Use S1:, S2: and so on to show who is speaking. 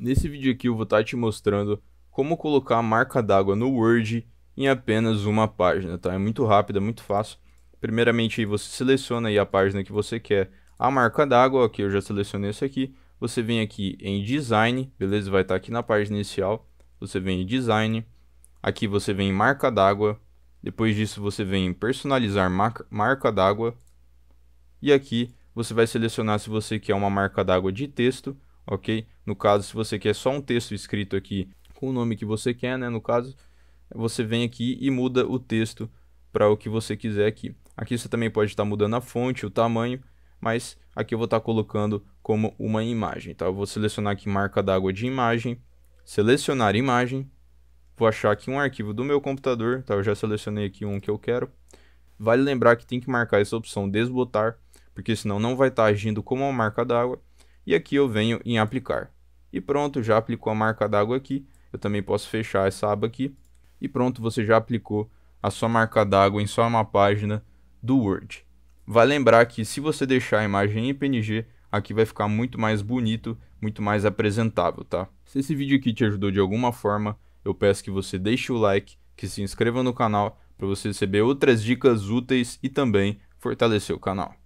S1: Nesse vídeo aqui eu vou estar tá te mostrando como colocar a marca d'água no Word em apenas uma página, tá? É muito rápido, é muito fácil. Primeiramente você seleciona aí a página que você quer a marca d'água, que eu já selecionei isso aqui. Você vem aqui em Design, beleza? Vai estar tá aqui na página inicial. Você vem em Design, aqui você vem em marca d'água. Depois disso você vem em Personalizar marca, marca d'água. E aqui você vai selecionar se você quer uma marca d'água de texto ok? No caso, se você quer só um texto escrito aqui com o nome que você quer, né? No caso, você vem aqui e muda o texto para o que você quiser aqui. Aqui você também pode estar tá mudando a fonte, o tamanho, mas aqui eu vou estar tá colocando como uma imagem, tá? Eu vou selecionar aqui marca d'água de imagem, selecionar imagem, vou achar aqui um arquivo do meu computador, tá? Eu já selecionei aqui um que eu quero. Vale lembrar que tem que marcar essa opção desbotar, porque senão não vai estar tá agindo como uma marca d'água. E aqui eu venho em aplicar. E pronto, já aplicou a marca d'água aqui. Eu também posso fechar essa aba aqui. E pronto, você já aplicou a sua marca d'água em só uma página do Word. Vai lembrar que se você deixar a imagem em PNG, aqui vai ficar muito mais bonito, muito mais apresentável, tá? Se esse vídeo aqui te ajudou de alguma forma, eu peço que você deixe o like, que se inscreva no canal para você receber outras dicas úteis e também fortalecer o canal.